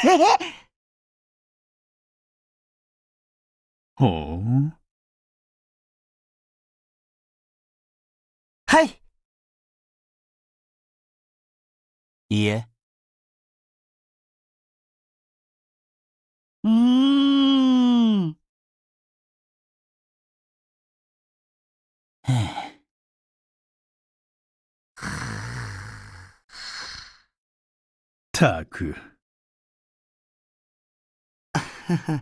ほう。はい。いえ。うん。たく。Ха-ха,